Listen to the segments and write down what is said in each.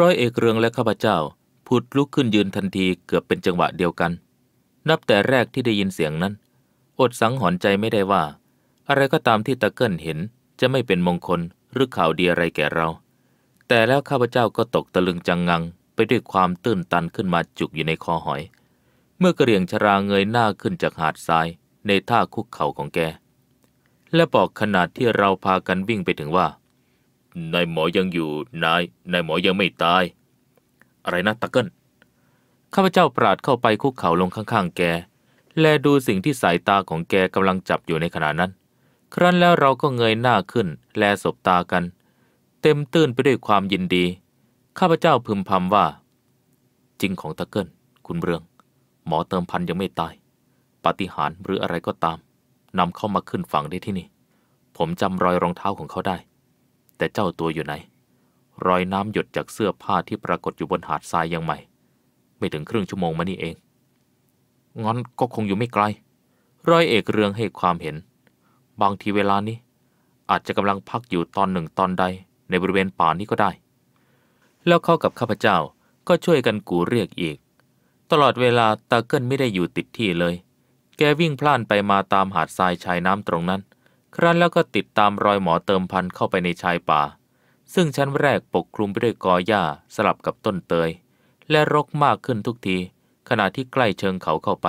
ร้อยเอกเรืองและข้าพเจ้าพุดลุกขึ้นยืนทันทีเกือบเป็นจังหวะเดียวกัน นับแต่แรกที่ได้ยินเสียงนั้น อดสังหรณ์ใจไม่ได้ว่า อะไรก็ตามที่ตะเกิลเห็น จะไม่เป็นมงคลหรือข่าวดีอะไรแก่เรา แต่แล้วข้าพเจ้าก็ตกตะลึงจังงังไปด้วยความตื้นตันขึ้นมาจุกอยู่ในคอหอย เมื่อกระเรียงชราเงยหน้าขึ้นจากหาดทรายในท่าคุกเข่าของแกและบอกขนาดที่เราพากันวิ่งไปถึงว่านายหมอยังอยู่นายนายหมอยังไม่ตาย อะไรนะตะเกิลข้าพเจ้าปราดเข้าไปคุกเข่าลงข้างๆแกแลดูสิ่งที่สายตาของแกกำลังจับอยู่ในขณะนั้น ครั้นแล้วเราก็เงยหน้าขึ้น แลสบตากัน เต็มตื้นไปด้วยความยินดี ข้าพเจ้าพึมพำว่า จริงของตะเกิลคุณเรืองหมอเติมพันยังไม่ตายปาฏิหาริย์หรืออะไรก็ตามนำเข้ามาขึ้นฝั่งได้ที่นี่ ผมจำรอยรองเท้าของเขาได้แต่เจ้าตัวอยู่ไหนรอยน้ำหยดจากเสื้อผ้าที่ปรากฏอยู่บนหาดทรายยังใหม่ ไม่ถึงครึ่งชั่วโมงมานี่เอง งอนก็คงอยู่ไม่ไกลร้อยเอกเรืองให้ความเห็น บางทีเวลานี้ อาจจะกำลังพักอยู่ตอนหนึ่งตอนใดในบริเวณป่านี้ก็ได้ แล้วเข้ากับข้าพเจ้าก็ช่วยกันกูเรียกอีก ตลอดเวลาตาเกิลไม่ได้อยู่ติดที่เลย แกวิ่งพล่านไปมาตามหาดทรายชายน้ำตรงนั้นครั้นแล้วก็ติดตามรอยหมอเติมพันเข้าไปในชายป่า ซึ่งชั้นแรกปกคลุมไปด้วยกอหญ้าสลับกับต้นเตย และรกมากขึ้นทุกทีขณะที่ใกล้เชิงเขาเข้าไป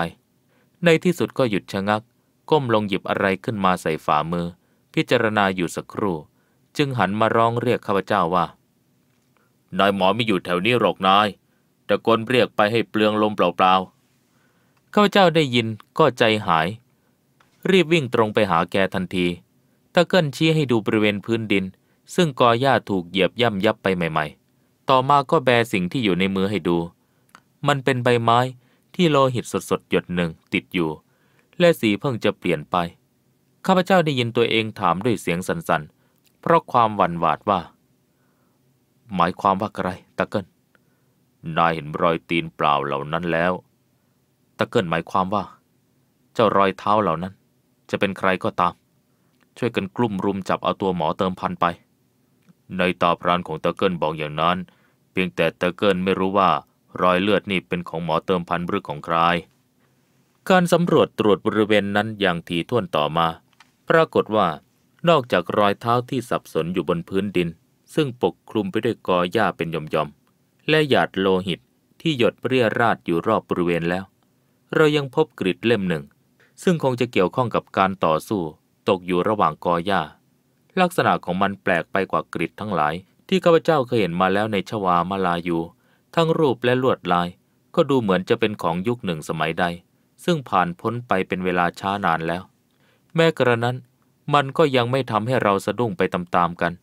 ในที่สุดก็หยุดชะงัก ก้มลงหยิบอะไรขึ้นมาใส่ฝ่ามือ พิจารณาอยู่สักครู่ จึงหันมาร้องเรียกข้าพเจ้าว่านายหมอไม่อยู่แถวนี้หรอกนายตะโกนเรียกไปให้เปลืองลมเปล่าๆข้าพเจ้าได้ยินก็ใจหายรีบวิ่งตรงไปหาแกทันที ตะเกิลชี้ให้ดูบริเวณพื้นดิน ซึ่งกอหญ้าถูกเหยียบย่ำยับไปใหม่ๆ ต่อมาก็แบสิ่งที่อยู่ในมือให้ดู มันเป็นใบไม้ที่โลหิตสดๆ หยดหนึ่งติดอยู่ และสีเพิ่งจะเปลี่ยนไป ข้าพเจ้าได้ยินตัวเองถามด้วยเสียงสันๆ เพราะความหวั่นหวาดว่า หมายความว่าอะไรตะเกิลนายเห็นรอยตีนเปล่าเหล่านั้นแล้ว ตะเกิลหมายความว่าเจ้ารอยเท้าเหล่านั้นจะเป็นใครก็ตาม ช่วยกันกลุ่มรุมจับเอาตัวหมอเติมพันไป ในตาพรานของตะเกิลบอกอย่างนั้น เพียงแต่ตะเกิลไม่รู้ว่ารอยเลือดนี่เป็นของหมอเติมพันหรือของใคร การสำรวจตรวจบริเวณนั้นอย่างถี่ถ้วนต่อมา ปรากฏว่า นอกจากรอยเท้าที่สับสนอยู่บนพื้นดิน ซึ่งปกคลุมไปด้วยกอหญ้าเป็นยมๆและหยาดโลหิตที่หยดเรียราดอยู่รอบบริเวณแล้ว เรายังพบกริดเล่มหนึ่งซึ่งคงจะเกี่ยวข้องกับการต่อสู้ตกอยู่ระหว่างกอหญ้าลักษณะของมันแปลกไปกว่ากริดทั้งหลาย ที่ข้าพเจ้าเคยเห็นมาแล้วในชวามาลายู ทั้งรูปและลวดลาย ก็ดูเหมือนจะเป็นของยุคหนึ่งสมัยใดซึ่งผ่านพ้นไปเป็นเวลาช้านานแล้ว แม้กระนั้น มันก็ยังไม่ทำให้เราสะดุ้งไปตามๆกัน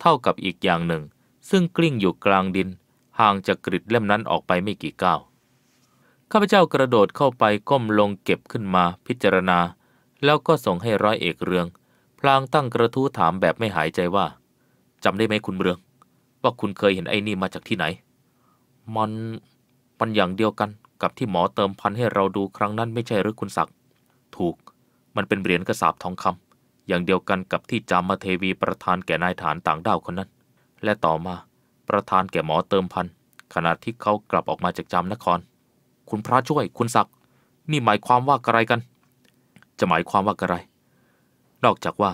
เท่ากับอีกอย่างหนึ่ง ซึ่งกลิ้งอยู่กลางดิน ห่างจากกริดเล่มนั้นออกไปไม่กี่ก้าวข้าพเจ้ากระโดดเข้าไปก้มลงเก็บขึ้นมาพิจารณา แล้วก็ส่งให้ร้อยเอกเรือง พลางตั้งกระทู้ถามแบบไม่หายใจว่าจำได้ไหมคุณเรือง ว่าคุณเคยเห็นไอ้นี่มาจากที่ไหน มันมันอย่างเดียวกันกับที่หมอเติมพันให้เราดูครั้งนั้นไม่ใช่หรือคุณศักดิ์ถูกมันเป็นเหรียญกระสาบทองคำ อย่างเดียวกันกับที่จามาเทวีประธานแก่นายฐานต่างด้าวคนนั้น และต่อมาประธานแก่หมอเติมพันขณะที่เขากลับออกมาจากจามนครคุณพระช่วยคุณศักดิ์นี่หมายความว่าอะไรกัน จะหมายความว่าอะไร นอกจากว่า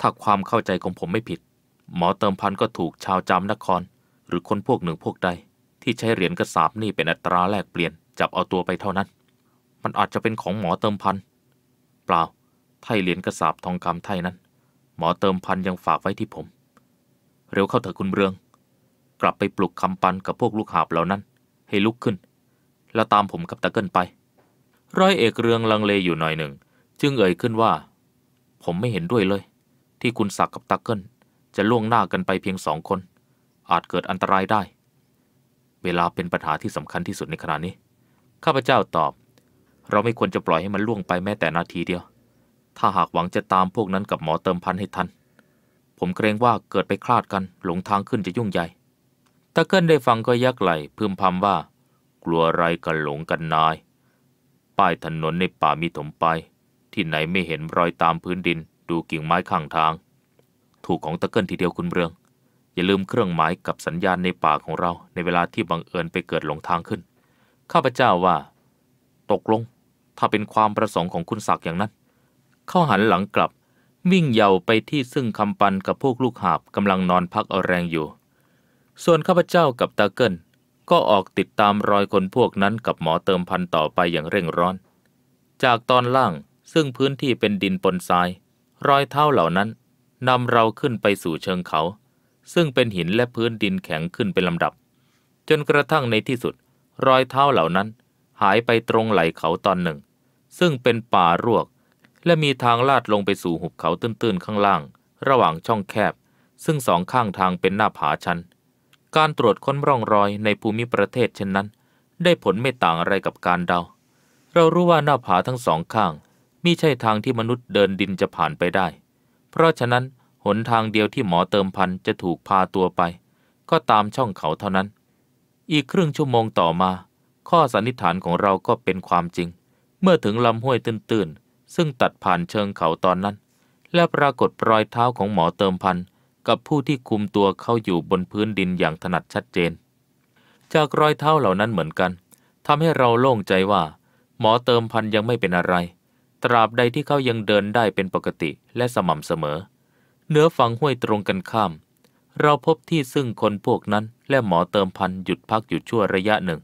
ถ้าความเข้าใจของผมไม่ผิด หมอเติมพันก็ถูกชาวจามนคร หรือคนพวกหนึ่งพวกใด ที่ใช้เหรียญกระสาบนี่เป็นอัตราแลกเปลี่ยนจับเอาตัวไปเท่านั้น มันอาจจะเป็นของหมอเติมพัน เปล่าไทยเหรียญกระสาบทองคำไทยนั้น หมอเติมพันยังฝากไว้ที่ผมเร็วเข้าเถอะคุณเรือง กลับไปปลุกคำปันกับพวกลูกหาบเหล่านั้น ให้ลุกขึ้นแล้วตามผมกับตะเกินไป ร้อยเอกเรืองลังเลอยู่หน่อยหนึ่ง จึงเอ่ยขึ้นว่า ผมไม่เห็นด้วยเลย ที่คุณศักด์กับตะเกินจะล่วงหน้ากันไปเพียงสองคน อาจเกิดอันตรายได้ เวลาเป็นปัญหาที่สำคัญที่สุดในขณะนี้ ข้าพเจ้าตอบ เราไม่ควรจะปล่อยให้มันล่วงไปแม้แต่นาทีเดียว ถ้าหากหวังจะตามพวกนั้นกับหมอเติมพันให้ทัน ผมเกรงว่าเกิดไปคลาดกันหลงทางขึ้นจะยุ่งใหญ่ตะเกินได้ฟังก็ยักไหลพึมพำว่ากลัวไรกันหลงกันนาย ป้ายถนนในป่ามีถมไป ที่ไหนไม่เห็นรอยตามพื้นดินดูกิ่งไม้ข้างทาง ถูกของตะเกิลทีเดียวคุณเรือง อย่าลืมเครื่องหมายกับสัญญาณในป่าของเราในเวลาที่บังเอิญไปเกิดหลงทางขึ้น ข้าพเจ้าว่า ตกลง ถ้าเป็นความประสงค์ของคุณศักดิ์อย่างนั้น เข้าหันหลังกลับวิ่งเยาวไปที่ซึ่งคำปันกับพวกลูกหาบกำลังนอนพักเอาแรงอยู่ ส่วนข้าพเจ้ากับตะเกิลก็ออกติดตามรอยคนพวกนั้นกับหมอเติมพันต่อไปอย่างเร่งร้อน จากตอนล่างซึ่งพื้นที่เป็นดินปนทรายรอยเท้าเหล่านั้นนำเราขึ้นไปสู่เชิงเขา ซึ่งเป็นหินและพื้นดินแข็งขึ้นเป็นลำดับ จนกระทั่งในที่สุด รอยเท้าเหล่านั้นหายไปตรงไหลเขาตอนหนึ่ง ซึ่งเป็นป่ารวก และมีทางลาดลงไปสู่หุบเขาตื้น ๆ ข้างล่าง ระหว่างช่องแคบ ซึ่งสองข้างทางเป็นหน้าผาชันการตรวจค้นร่องรอยในภูมิประเทศเช่นนั้น ได้ผลไม่ต่างอะไรกับการเดา เรารู้ว่าหน้าผาทั้งสองข้างมิใช่ทางที่มนุษย์เดินดินจะผ่านไปได้ เพราะฉะนั้นหนทางเดียวที่หมอเติมพันจะถูกพาตัวไป ก็ตามช่องเขาเท่านั้น อีกครึ่งชั่วโมงต่อมา ข้อสันนิษฐานของเราก็เป็นความจริง เมื่อถึงลำห้วยตื้น ๆ ซึ่งตัดผ่านเชิงเขาตอนนั้น และปรากฏรอยเท้าของหมอเติมพันธกับผู้ที่คุมตัวเข้าอยู่บนพื้นดินอย่างถนัดชัดเจน จากรอยเท้าเหล่านั้นเหมือนกันทำให้เราโล่งใจว่า หมอเติมพันยังไม่เป็นอะไรตราบใดที่เขายังเดินได้เป็นปกติและสม่ำเสมอเนื้อฝังห้วยตรงกันข้าม เราพบที่ซึ่งคนพวกนั้น และหมอเติมพันหยุดพักอยู่ชั่วระยะหนึ่ง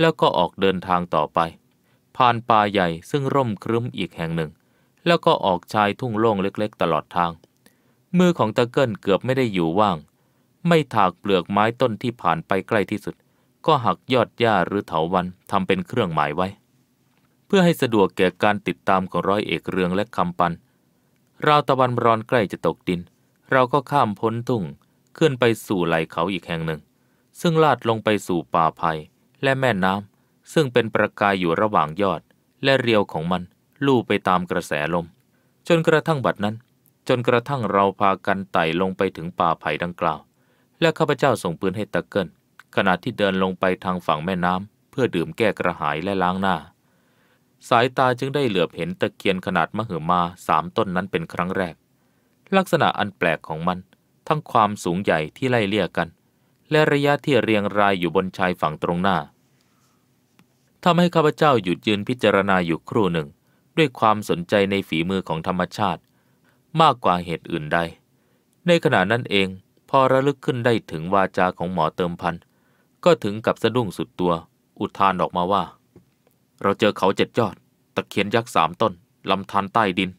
แล้วก็ออกเดินทางต่อไป ผ่านป่าใหญ่ซึ่งร่มครึ้มอีกแห่งหนึ่ง แล้วก็ออกชายทุ่งโล่งเล็กๆ ตลอดทางมือของตะเกิลเกือบไม่ได้อยู่ว่าง ไม่ถากเปลือกไม้ต้นที่ผ่านไปใกล้ที่สุด ก็หักยอดหญ้าหรือเถาวันทำเป็นเครื่องหมายไว้ เพื่อให้สะดวกแก่การติดตามของร้อยเอกเรืองและคำปัน ราวตะวันร้อนใกล้จะตกดิน เราก็ข้ามพ้นทุ่ง ขึ้นไปสู่ไหลเขาอีกแห่งหนึ่ง ซึ่งลาดลงไปสู่ป่าไผ่และแม่น้ำ ซึ่งเป็นประกายอยู่ระหว่างยอดและเรียวของมันลู่ไปตามกระแสลม จนกระทั่งบัดนั้นจนกระทั่งเราพากันไต่ลงไปถึงป่าไผ่ดังกล่าว และข้าพเจ้าส่งปืนให้ตะเกิลขณะที่เดินลงไปทางฝั่งแม่น้ำเพื่อดื่มแก้กระหายและล้างหน้า สายตาจึงได้เหลือบเห็นตะเคียนขนาดมะเหอมาสามต้นนั้นเป็นครั้งแรก ลักษณะอันแปลกของมันทั้งความสูงใหญ่ที่ไล่เลี่ยกัน และระยะที่เรียงรายอยู่บนชายฝั่งตรงหน้าทำให้ข้าพเจ้าหยุดยืนพิจารณาอยู่ครู่หนึ่ง ด้วยความสนใจในฝีมือของธรรมชาติมากกว่าเหตุอื่นใด ในขณะนั้นเอง พอระลึกขึ้นได้ถึงวาจาของหมอเติมพันก็ถึงกับสะดุ้งสุดตัว อุทานออกมาว่า เราเจอเขาเจ็ดยอด ตะเคียนยักษ์สามต้นลำธารใต้ดิน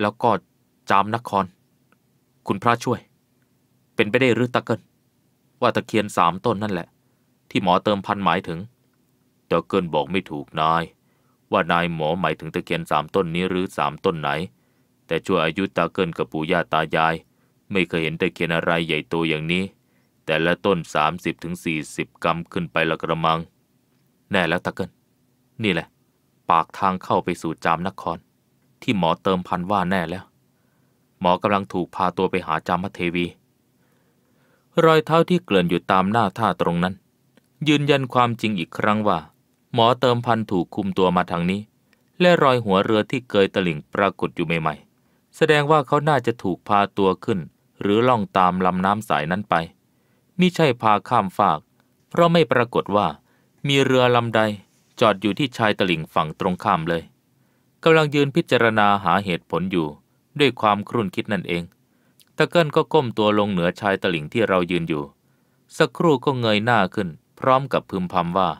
แล้วก็จามนคร คุณพระช่วย เป็นไปได้หรือตะเกินว่าตะเคียนสามต้นนั่นแหละ ที่หมอเติมพันหมายถึงตะเกินบอกไม่ถูกนาย ว่านายหมอหมายถึงตะเคียนสามต้นนี้หรือสามต้นไหนแต่ชั่วอายุตาเกินกับปู่ย่าตายาย ไม่เคยเห็นตะเคียนอะไรใหญ่โตอย่างนี้ แต่ละต้น 30-40ถึงกรัมขึ้นไปละกระมัง แน่แล้วตะเกิน นี่แหละ ปากทางเข้าไปสู่จามนคร ที่หมอเติมพันว่าแน่แล้ว หมอกำลังถูกพาตัวไปหาจามเทวี รอยเท้าที่เกลื่อนอยู่ตามหน้าท่าตรงนั้น ยืนยันความจริงอีกครั้งว่า หมอเติมพันถูกคุมตัวมาทางนี้ และรอยหัวเรือที่เกยตลิ่งปรากฏอยู่ใหม่แสดงว่าเขาน่าจะถูกพาตัวขึ้น หรือล่องตามลำน้ำสายนั้นไป มิใช่พาข้ามฟาก เพราะไม่ปรากฏว่า มีเรือลำใด จอดอยู่ที่ชายตลิ่งฝั่งตรงข้ามเลยกำลังยืนพิจารณาหาเหตุผลอยู่ ด้วยความครุ่นคิดนั่นเอง ตะเกิลก็ก้มตัวลงเหนือชายตลิ่งที่เรายืนอยู่ สักครู่ก็เงยหน้าขึ้น พร้อมกับพึมพำว่า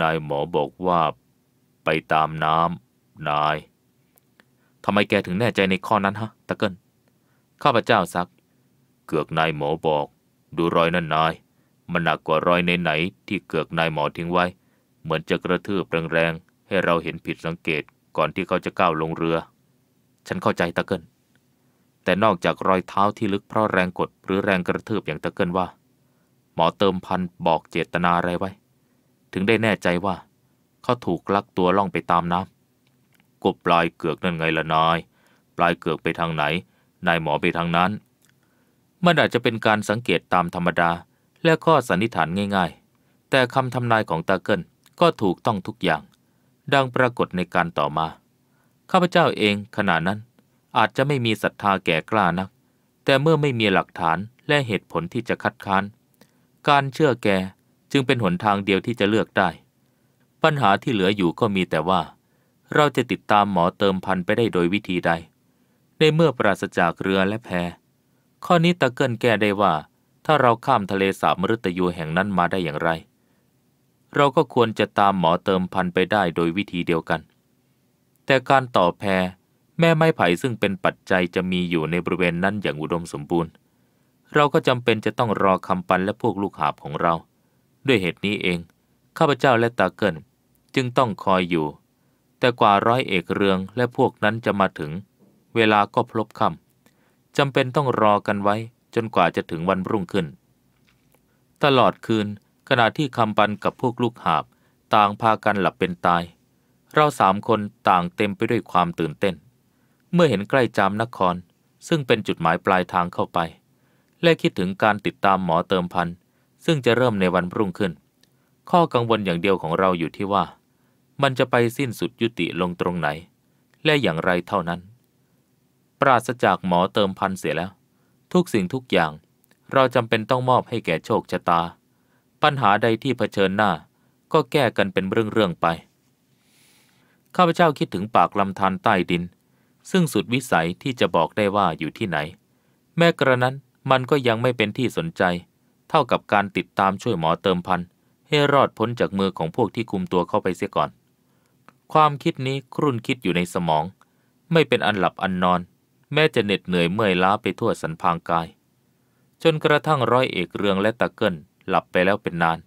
นายหมอบอกว่าไปตามน้ำนายทำไมแกถึงแน่ใจในข้อนั้นฮะ ตะเกิลข้าพเจ้าซัก เกือกนายหมอบอก ดูรอยนั่นนายมันหนักกว่ารอยไหนที่เกือกนายหมอทิ้งไว้ เหมือนจะกระทืบแรงๆให้เราเห็นผิดสังเกตก่อนที่เขาจะก้าวลงเรือ ฉันเข้าใจตะเกิลแต่นอกจากรอยเท้าที่ลึกเพราะแรงกดหรือแรงกระทืบอย่างตะเกิลว่า หมอเติมพันบอกเจตนาอะไรไว้ ถึงได้แน่ใจว่า เขาถูกลักตัวล่องไปตามน้ำก็ปลายเกือกนั่นไงละนายปลายเกือกไปทางไหน นายหมอไปทางนั้น มันอาจจะเป็นการสังเกตตามธรรมดา และข้อสันนิษฐานง่ายๆ แต่คำทำนายของตาเกิลก็ถูกต้องทุกอย่าง ดังปรากฏในการต่อมาข้าพเจ้าเองขณะนั้นอาจจะไม่มีศรัทธาแก่กล้านัก แต่เมื่อไม่มีหลักฐานและเหตุผลที่จะคัดค้าน การเชื่อแกจึงเป็นหนทางเดียวที่จะเลือกได้ ปัญหาที่เหลืออยู่ก็มีแต่ว่าเราจะติดตามหมอเติมพันไปได้โดยวิธีใด ในเมื่อปราศจากเรือและแพ ข้อนี้ตะเกิลแก้ได้ว่า ถ้าเราข้ามทะเลสาบมฤตยูแห่งนั้นมาได้อย่างไร เราก็ควรจะตามหมอเติมพันไปได้โดยวิธีเดียวกัน แต่การต่อแพแม่ไม้ไผ่ซึ่งเป็นปัจจัยจะมีอยู่ในบริเวณนั้นอย่างอุดมสมบูรณ์ เราก็จำเป็นจะต้องรอคำปันและพวกลูกหาบของเรา ด้วยเหตุนี้เอง ข้าพเจ้าและตาเกิลจึงต้องคอยอยู่แต่กว่าร้อยเอกเรืองและพวกนั้นจะมาถึง เวลาก็พลบค่ำจำเป็นต้องรอกันไว้จนกว่าจะถึงวันรุ่งขึ้น ตลอดคืนขณะที่คำปันกับพวกลูกหาบ ต่างพากันหลับเป็นตาย เราสามคนต่างเต็มไปด้วยความตื่นเต้น เมื่อเห็นใกล้จามนครซึ่งเป็นจุดหมายปลายทางเข้าไป และคิดถึงการติดตามหมอเติมพันซึ่งจะเริ่มในวันรุ่งขึ้น ข้อกังวลอย่างเดียวของเราอยู่ที่ว่ามันจะไปสิ้นสุดยุติลงตรงไหน และอย่างไรเท่านั้น ปราศจากหมอเติมพันเสียแล้ว ทุกสิ่งทุกอย่างเราจำเป็นต้องมอบให้แก่โชคชะตา ปัญหาใดที่เผชิญหน้าก็แก้กันเป็นเรื่องๆไป ข้าพเจ้าคิดถึงปากลำธารใต้ดิน ซึ่งสุดวิสัยที่จะบอกได้ว่าอยู่ที่ไหน แม้กระนั้นมันก็ยังไม่เป็นที่สนใจ เท่ากับการติดตามช่วยหมอเติมพันให้รอดพ้นจากมือของพวกที่คุมตัวเข้าไปเสียก่อนความคิดนี้ครุ่นคิดอยู่ในสมอง ไม่เป็นอันหลับอันนอน แม้จะเหน็ดเหนื่อยเมื่อยล้าไปทั่วสันพางกาย จนกระทั่งร้อยเอกเรืองและตะเกิลหลับไปแล้วเป็นนาน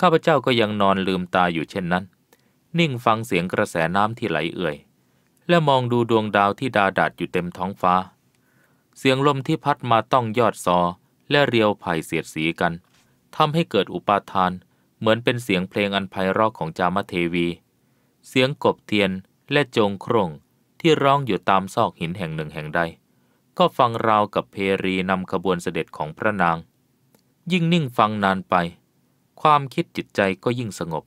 ข้าพเจ้าก็ยังนอนลืมตาอยู่เช่นนั้น นิ่งฟังเสียงกระแสน้ำที่ไหลเอื่อย และมองดูดวงดาวที่ดาดาดอยู่เต็มท้องฟ้า เสียงลมที่พัดมาต้องยอดซอและเรียวไผ่เสียดสีกันทำให้เกิดอุปาทานเหมือนเป็นเสียงเพลงอันไพเราะของจามเทวีเสียงกบเทียนและจงโครงที่ร้องอยู่ตามซอกหินแห่งหนึ่งแห่งใดก็ฟังราวกับเพรีนำขบวนเสด็จของพระนาง ยิ่งนิ่งฟังนานไป ความคิดจิตใจก็ยิ่งสงบ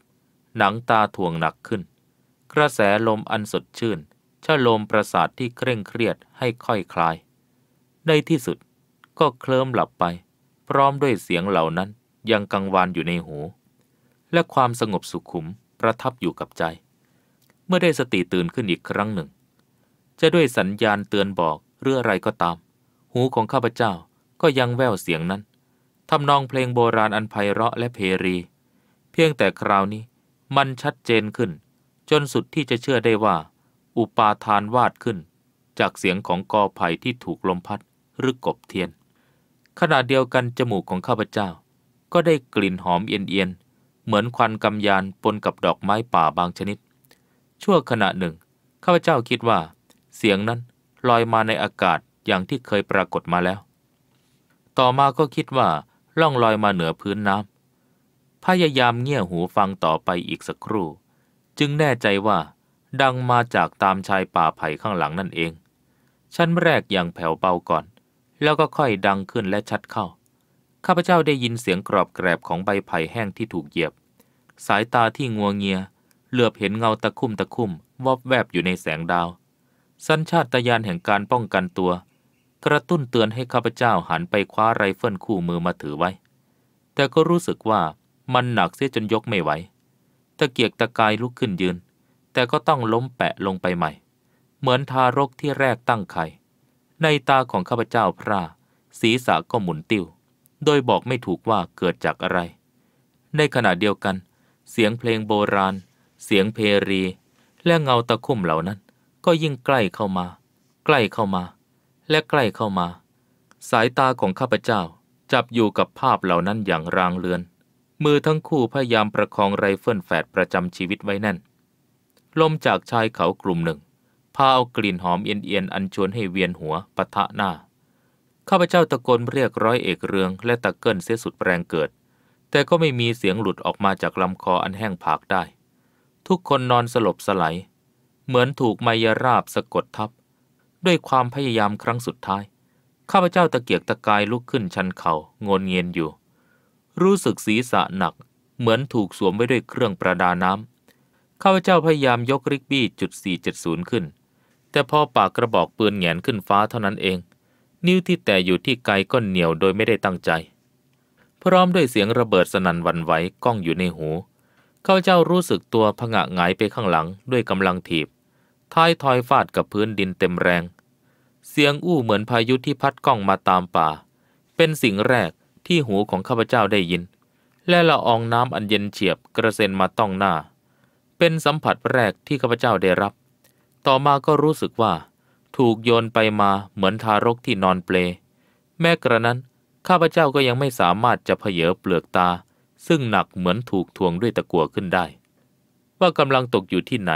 หนังตาทวงหนักขึ้น กระแสลมอันสดชื่นชะลมประสาทที่เคร่งเครียดให้ค่อยคลายในที่สุดก็เคลิ้มหลับไป พร้อมด้วยเสียงเหล่านั้นยังกังวานอยู่ในหู และความสงบสุขุมประทับอยู่กับใจมื่อได้สติตื่นขึ้นอีกครั้งหนึ่ง จะด้วยสัญญาณเตือนบอกหรืออะไรก็ตาม หูของข้าพเจ้าก็ยังแววเสียงนั้นทำนองเพลงโบราณอันไพเราะและเพรีเพียงแต่คราวนี้มันชัดเจนขึ้น จนสุดที่จะเชื่อได้ว่าอุปาทานวาดขึ้น จากเสียงของกอไผ่ที่ถูกลมพัดหรือกบเทียน ขณะเดียวกันจมูกของข้าพเจ้า ก็ได้กลิ่นหอมเอียยนๆ เหมือนควันกำยานปนกับดอกไม้ป่าบางชนิดชั่วขณะหนึ่งข้าพเจ้าคิดว่า เสียงนั้นลอยมาในอากาศอย่างที่เคยปรากฏมาแล้ว ต่อมาก็คิดว่าล่องลอยมาเหนือพื้นน้ำพยายามเงี่ยหูฟังต่อไปอีกสักครู่ จึงแน่ใจว่า ดังมาจากตามชายป่าไผ่ข้างหลังนั่นเองชั้นแรกอย่างแผ่วเบาก่อน แล้วก็ค่อยดังขึ้นและชัดเข้าข้าพเจ้าได้ยินเสียงกรอบแกรบของใบไผ่แห้งที่ถูกเหยียบ สายตาที่งัวงเงียเหลือบเห็นเงาตะคุ่มตะคุ่มวอบแวบอยู่ในแสงดาว สัญชาตญาณแห่งการป้องกันตัว กระตุ้นเตือนให้ข้าพเจ้าหันไปคว้าไรเฟิลคู่มือมาถือไว้ แต่ก็รู้สึกว่ามันหนักเสียจนยกไม่ไหวตะเกียกตะกายลุกขึ้นยืน แต่ก็ต้องล้มแปะลงไปใหม่ เหมือนทารกที่แรกตั้งไข่ในตาของข้าพเจ้าพระศีรษะก็หมุนติว้ว โดยบอกไม่ถูกว่าเกิดจากอะไร ในขณะเดียวกัน เสียงเพลงโบราณเสียงเพรี และเงาตะคุ่มเหล่านั้นก็ยิ่งใกล้เข้ามา ใกล้เข้ามา และใกล้เข้ามา สายตาของข้าพเจ้าจับอยู่กับภาพเหล่านั้นอย่างรางเลือน มือทั้งคู่พยายามประคองไรเฟิลแฝดประจำชีวิตไว้แน่น ลมจากชายเขากลุ่มหนึ่ง พาเอากลิ่นหอมเอียนๆอันชวนให้เวียนหัวปะทะหน้า ข้าพเจ้าตะโกนเรียกร้อยเอกเรืองและตะเกินเสียสุดแรงเกิด แต่ก็ไม่มีเสียงหลุดออกมาจากลำคออันแห้งผากได้ทุกคนนอนสลบสลายเหมือนถูกไมยราบสะกดทับด้วยความพยายามครั้งสุดท้ายข้าพเจ้าตะเกียกตะกายลุกขึ้นชันเขา่างนเงียนอยู่ รู้สึกศีรษะหนัก เหมือนถูกสวมไว้ด้วยเครื่องประดาน้ำข้าพเจ้าพยายามยกริกบี้จุด470ขึ้น แต่พอปากกระบอกปืนแงนขึ้นฟ้าเท่านั้นเอง นิ้วที่แต่อยู่ที่ไกลก็เหนียวโดยไม่ได้ตั้งใจ พร้อมด้วยเสียงระเบิดสนั่นวันไหวก้องอยู่ในหูข้าเจ้ารู้สึกตัวผงะหงายไปข้างหลังด้วยกำลังถีบ ท้ายทอยฟาดกับพื้นดินเต็มแรง เสียงอู้เหมือนพายุที่พัดกล้องมาตามป่า เป็นสิ่งแรกที่หูของข้าพเจ้าได้ยิน และละอองน้ำอันเย็นเฉียบกระเซ็นมาต้องหน้า เป็นสัมผัสแรกที่ข้าพเจ้าได้รับ ต่อมาก็รู้สึกว่าถูกโยนไปมาเหมือนทารกที่นอนเปลแม้กระนั้น ข้าพเจ้าก็ยังไม่สามารถจะเพเยอเปลือกตาซึ่งหนักเหมือนถูกทวงด้วยตะกัวขึ้นได้ ว่ากำลังตกอยู่ที่ไหน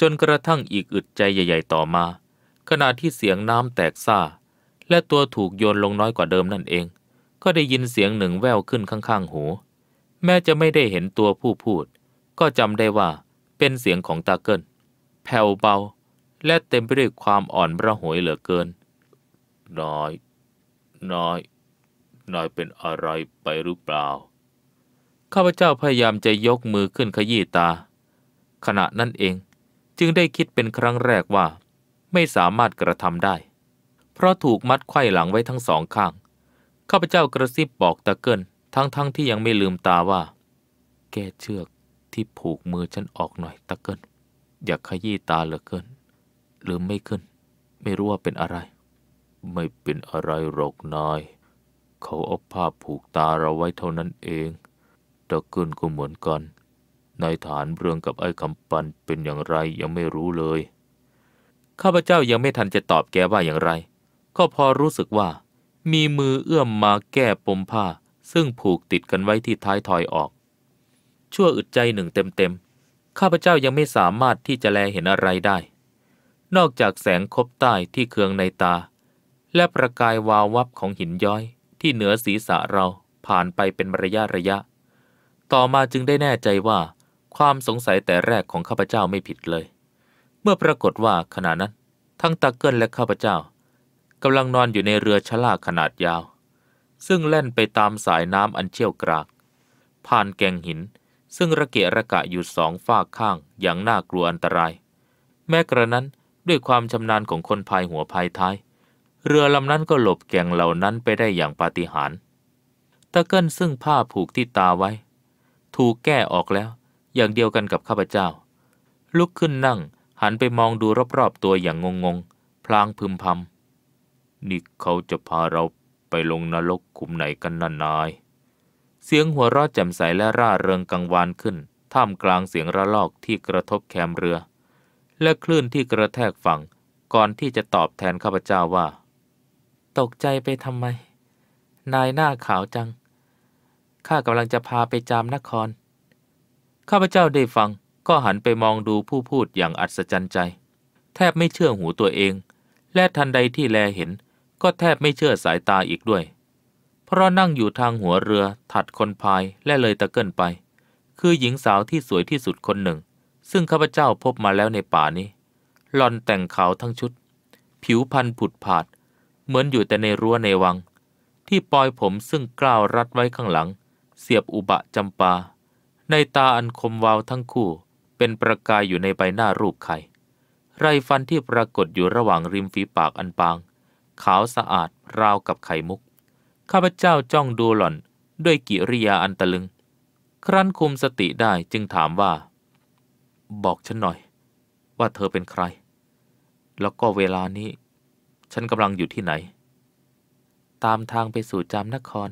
จนกระทั่งอีกอึดใจใหญ่ ๆต่อมา ขณะที่เสียงน้ำแตกซ่า และตัวถูกโยนลงน้อยกว่าเดิมนั่นเอง ก็ได้ยินเสียงหนึ่งแววขึ้นข้างๆหู แม้จะไม่ได้เห็นตัวผู้พูด ก็จำได้ว่าเป็นเสียงของตาเกิลแผ่วเบา และเต็มไปด้วยความอ่อนระหยเหลือเกิน น้อย น้อยน้อยเป็นอะไรไปหรือเปล่าข้าพเจ้าพยายามจะยกมือขึ้นขยี้ตา ขณะนั้นเองจึงได้คิดเป็นครั้งแรกว่า ไม่สามารถกระทำได้ เพราะถูกมัดไขว้หลังไว้ทั้งสองข้างข้าพเจ้ากระซิบบอกตะเกินทั้งๆทที่ยังไม่ลืมตาว่า แกเชือกที่ผูกมือฉันออกหน่อยตะเกินอยากขยี้ตาเหลือเกินลืมไม่ขึ้น ไม่รู้ว่าเป็นอะไร ไม่เป็นอะไรหรอกนาย เขาเอาผ้าผูกตาเราไว้เท่านั้นเองตระกุนก็เหมือนกันนายฐานเรืองกับไอ้คำปันเป็นอย่างไรยังไม่รู้เลย ข้าพเจ้ายังไม่ทันจะตอบแกว่าอย่างไร ก็พอรู้สึกว่า มีมือเอื้อมมาแก้ปมผ้าซึ่งผูกติดกันไว้ที่ท้ายถอยออก ชั่วอึดใจหนึ่งเต็มๆ ข้าพเจ้ายังไม่สามารถที่จะแลเห็นอะไรได้ นอกจากแสงคบใต้ที่เคืองในตา และประกายวาววับของหินย้อยที่เหนือศีรษะเราผ่านไปเป็นระยะระยะต่อมาจึงได้แน่ใจว่าความสงสัยแต่แรกของข้าพเจ้าไม่ผิดเลย เมื่อปรากฏว่าขณะนั้น ทั้งตาเกิลและข้าพเจ้ากำลังนอนอยู่ในเรือชลาขนาดยาว ซึ่งแล่นไปตามสายน้ำอันเชี่ยวกราก ผ่านแก่งหินซึ่งระเกะระกะอยู่สองฝากข้างอย่างน่ากลัวอันตราย แม้กระนั้นด้วยความชำนาญของคนพายหัวพายท้าย เรือลำนั้นก็หลบแก่งเหล่านั้นไปได้อย่างปาฏิหาริย์ตะเกิลซึ่งผ้าผูกที่ตาไว้ถูกแก้ออกแล้วอย่างเดียวกันกับข้าพเจ้า ลุกขึ้นนั่งหันไปมองดูรอบๆตัวอย่างงงๆ พลางพึมพำนี่เขาจะพาเราไปลงนรกขุมไหนกันนั่นนายเสียงหัวเราะแจ่มใสและร่าเริงกังวานขึ้น ท่ามกลางเสียงระลอกที่กระทบแคมเรือ และคลื่นที่กระแทกฝั่งก่อนที่จะตอบแทนข้าพเจ้าว่า ตกใจไปทำไม นายหน้าขาวจังข้ากำลังจะพาไปจามนคร ข้าพเจ้าได้ฟัง ก็หันไปมองดูผู้พูดอย่างอัศจรรย์ใจ แทบไม่เชื่อหูตัวเอง และทันใดที่แลเห็น ก็แทบไม่เชื่อสายตาอีกด้วย เพราะนั่งอยู่ทางหัวเรือถัดคนพายและเลยตะเกินไป คือหญิงสาวที่สวยที่สุดคนหนึ่ง ซึ่งข้าพเจ้าพบมาแล้วในป่านี้ หล่อนแต่งขาวทั้งชุด ผิวพันผุดผาด เหมือนอยู่แต่ในรั้วในวัง ที่ปลอยผมซึ่งกล้าวรัดไว้ข้างหลังเสียบอุบะจำปา ในตาอันคมวาวทั้งคู่ เป็นประกายอยู่ในใบหน้ารูปไข่ไรฟันที่ปรากฏอยู่ระหว่างริมฝีปากอันปาง ขาวสะอาดราวกับไข่มุกข้าพเจ้าจ้องดูหล่อนด้วยกิริยาอันตะลึง ครั้นคุมสติได้จึงถามว่า บอกฉันหน่อย ว่าเธอเป็นใคร แล้วก็เวลานี้ ฉันกำลังอยู่ที่ไหน ตามทางไปสู่จามนคร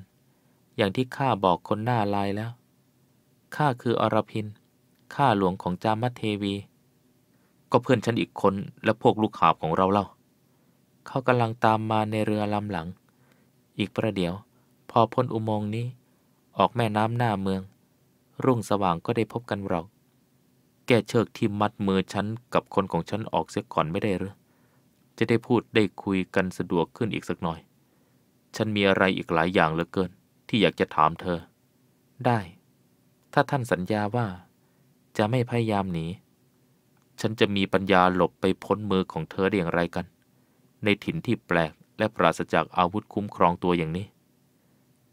อย่างที่ข้าบอกคนหน้าลายแล้ว ข้าคืออรพิน ข้าหลวงของจามัเทวี ก็เพื่อนฉันอีกคนและพวกลูกหาบของเราเล่า เขากำลังตามมาในเรือลำหลัง อีกประเดี๋ยว พอพ้นอุโมงค์นี้ ออกแม่น้ำหน้าเมือง รุ่งสว่างก็ได้พบกันเรา แกเชิกที่มัดมือฉัน กับคนของฉันออกเสียก่อนไม่ได้หรือ จะได้พูดได้คุยกันสะดวกขึ้นอีกสักหน่อย ฉันมีอะไรอีกหลายอย่างเหลือเกินที่อยากจะถามเธอ ได้ ถ้าท่านสัญญาว่า จะไม่พยายามหนีฉันจะมีปัญญาหลบไปพ้นมือของเธอได้อย่างไรกัน ในถิ่นที่แปลกและปราศจากอาวุธคุ้มครองตัวอย่างนี้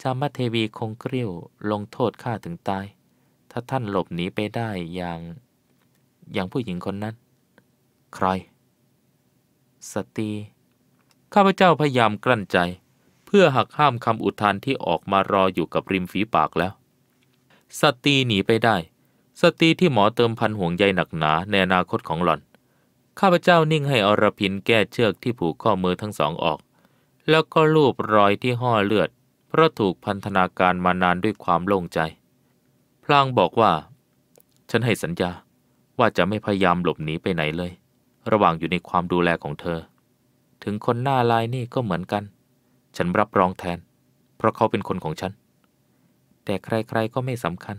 จามาเทวีคงเกลี้ยวลงโทษข้าถึงตาย ถ้าท่านหลบหนีไปได้อย่าง อย่างผู้หญิงคนนั้น ใคร สตีข้าพเจ้าพยายามกลั้นใจพื่อหักห้ามคำอุทานที่ออกมารออยู่กับริมฝีปากแล้ว สตีหนีไปได้ สตีที่หมอเติมพันห่วงใยหนักหนาในอนาคตของหล่อน ข้าพเจ้านิ่งให้อรพินแก้เชือกที่ผูกข้อมือทั้งสองออก แล้วก็ลูบรอยที่ห่อเลือดเพราะถูกพันธนาการมานานด้วยความโล่งใจ พลางบอกว่า ฉันให้สัญญา ว่าจะไม่พยายามหลบหนีไปไหนเลย ระหว่างอยู่ในความดูแลของเธอ ถึงคนหน้าลายนี่ก็เหมือนกันฉันรับรองแทน เพราะเขาเป็นคนของฉัน แต่ใครๆ ก็ไม่สำคัญ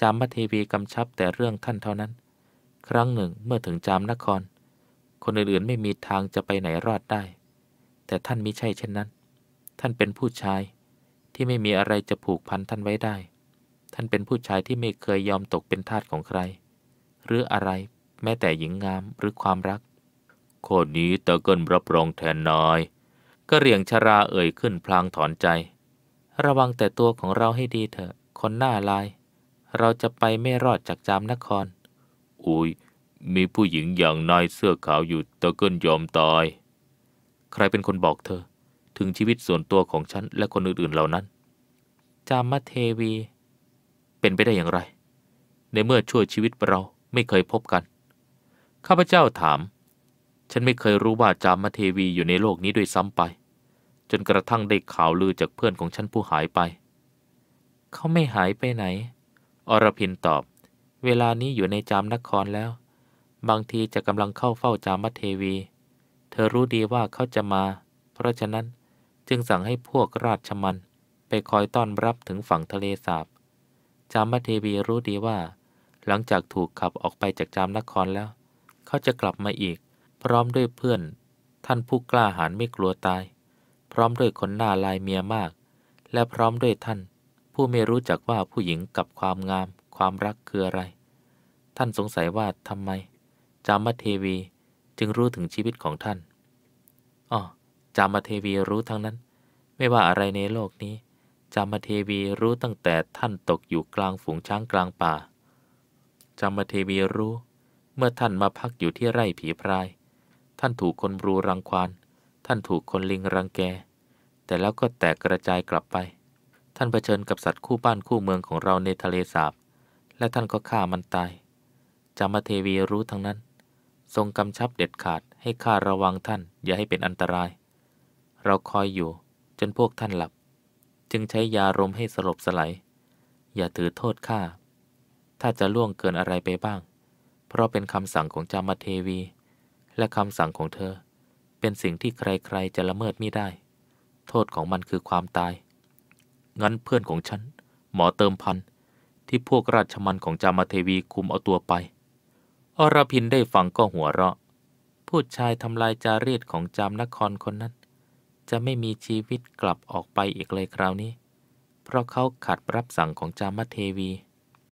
จามเทวีกำชับแต่เรื่องท่านเท่านั้น ครั้งหนึ่งเมื่อถึงจามนคร คนอื่นๆ ไม่มีทางจะไปไหนรอดได้ แต่ท่านมิใช่เช่นนั้น ท่านเป็นผู้ชายที่ไม่มีอะไรจะผูกพันท่านไว้ได้ ท่านเป็นผู้ชายที่ไม่เคยยอมตกเป็นทาสของใคร หรืออะไรแม้แต่หญิงงามหรือความรักข้อนี้ตะเกินรับรองแทนนายก็เรียงชราเอ่ยขึ้นพลางถอนใจ ระวังแต่ตัวของเราให้ดีเถอะ คนหน้าลาย เราจะไปไม่รอดจากจามนคร อุยมีผู้หญิงอย่างนายเสื้อขาวอยู่ตะเกินยอมตายใครเป็นคนบอกเธอถึงชีวิตส่วนตัวของฉันและคนอื่นๆเหล่านั้นจามเทวี เป็นไปได้อย่างไร ในเมื่อช่วยชีวิตเราไม่เคยพบกันข้าพเจ้าถามฉันไม่เคยรู้ว่าจามเทวีอยู่ในโลกนี้ด้วยซ้ำไป จนกระทั่งได้ข่าวลือจากเพื่อนของฉันผู้หายไป เขาไม่หายไปไหน อรพินตอบ เวลานี้อยู่ในจามนครแล้ว บางทีจะกำลังเข้าเฝ้าจามเทวี เธอรู้ดีว่าเขาจะมา เพราะฉะนั้นจึงสั่งให้พวกราชมันไปคอยต้อนรับถึงฝั่งทะเลสาบ จามเทวีรู้ดีว่า หลังจากถูกขับออกไปจากจามนครแล้ว เขาจะกลับมาอีกพร้อมด้วยเพื่อนท่านผู้กล้าหาญไม่กลัวตาย พร้อมด้วยคนหน้าลายเมียมาก และพร้อมด้วยท่าน ผู้ไม่รู้จักว่าผู้หญิงกับความงามความรักคืออะไร ท่านสงสัยว่าทำไม จามาเทวีจึงรู้ถึงชีวิตของท่านอ๋อจามาเทวีรู้ทั้งนั้น ไม่ว่าอะไรในโลกนี้ จามาเทวีรู้ตั้งแต่ท่านตกอยู่กลางฝูงช้างกลางป่าจามาเทวีรู้ เมื่อท่านมาพักอยู่ที่ไร่ผีพรายท่านถูกคนบรูรังควาน ท่านถูกคนลิงรังแก แต่แล้วก็แตกกระจายกลับไป ท่านเผชิญกับสัตว์คู่บ้านคู่เมืองของเราในทะเลสาบ และท่านก็ฆ่ามันตาย จามเทวีรู้ทั้งนั้น ทรงกำชับเด็ดขาดให้ข้าระวังท่าน อย่าให้เป็นอันตราย เราคอยอยู่ จนพวกท่านหลับ จึงใช้ยารมให้สลบสลายอย่าถือโทษข้า ถ้าจะล่วงเกินอะไรไปบ้าง เพราะเป็นคำสั่งของจามเทวีและคำสั่งของเธอเป็นสิ่งที่ใครๆจะละเมิดไม่ได้ โทษของมันคือความตาย งั้นเพื่อนของฉัน หมอเติมพันที่พวกราชมันของจามาเทวีคุมเอาตัวไป อรพินได้ฟังก็หัวเราะผู้ชายทำลายจารีตของจามนครคนนั้น จะไม่มีชีวิตกลับออกไปอีกเลยคราวนี้ เพราะเขาขัดรับสั่งของจามเทวี